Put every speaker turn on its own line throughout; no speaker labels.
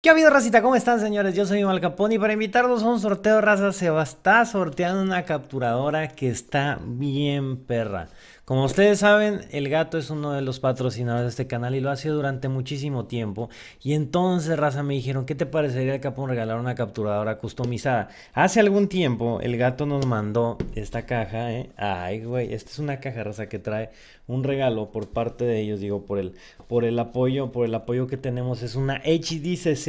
¿Qué ha habido, racita? ¿Cómo están, señores? Yo soy Capón y para invitarlos a un sorteo, raza, se va sorteando una capturadora que está bien perra. Como ustedes saben, El Gato es uno de los patrocinadores de este canal y lo ha sido durante muchísimo tiempo. Y entonces, raza, me dijeron, ¿qué te parecería el Capón regalar una capturadora customizada? Hace algún tiempo, El Gato nos mandó esta caja, ¿eh? Ay, güey, esta es una caja, raza, que trae un regalo por parte de ellos, digo, por el, por el apoyo, por el apoyo que tenemos. Es una HDCC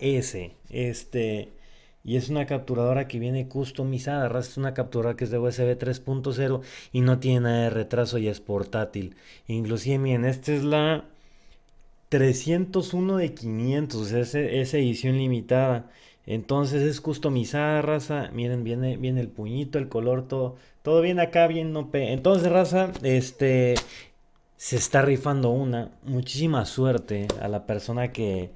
s Este, y es una capturadora que viene customizada. Es una capturadora que es de USB 3.0 y no tiene nada de retraso y es portátil. Inclusive, miren, esta es la 301 de 500. Es, edición limitada. Entonces es customizada, raza. Miren, viene, viene el puñito, el color, todo. Todo viene acá, bien no Entonces, raza, este se está rifando una. Muchísima suerte a la persona que,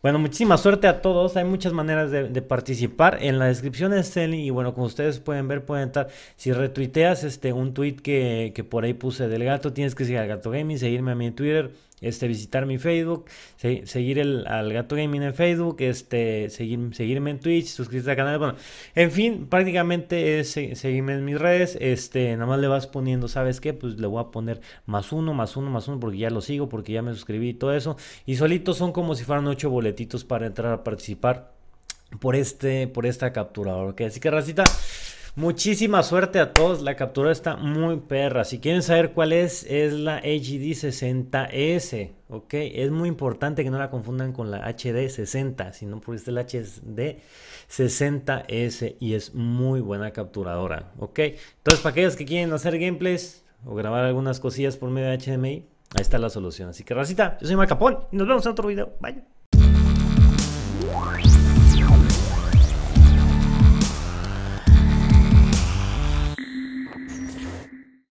bueno, muchísima suerte a todos. Hay muchas maneras de, participar. En la descripción es el, y bueno, como ustedes pueden ver, pueden estar. Si retuiteas este, un tweet que, que por ahí puse del gato, tienes que seguir al gato gaming, seguirme a mi Twitter este, visitar mi Facebook, seguir el, al Gato Gaming en Facebook, este, seguir, seguirme en Twitch, suscribirte al canal, bueno, en fin, prácticamente es seguirme en mis redes, este, nada más le vas poniendo, ¿sabes qué? Pues le voy a poner más uno, más uno, más uno, porque ya lo sigo, porque ya me suscribí y todo eso, y solitos son como si fueran ocho boletitos para entrar a participar por este, por esta captura, ¿ok? Así que, racita... Muchísima suerte a todos, la captura está muy perra. Si quieren saber cuál es, es la HD60S, ¿ok? Es muy importante que no la confundan con la HD60, sino porque es la HD60S y es muy buena capturadora, ¿ok? Entonces, para aquellos que quieren hacer gameplays o grabar algunas cosillas por medio de HDMI, ahí está la solución. Así que, racita, yo soy Macapón y nos vemos en otro video. Bye.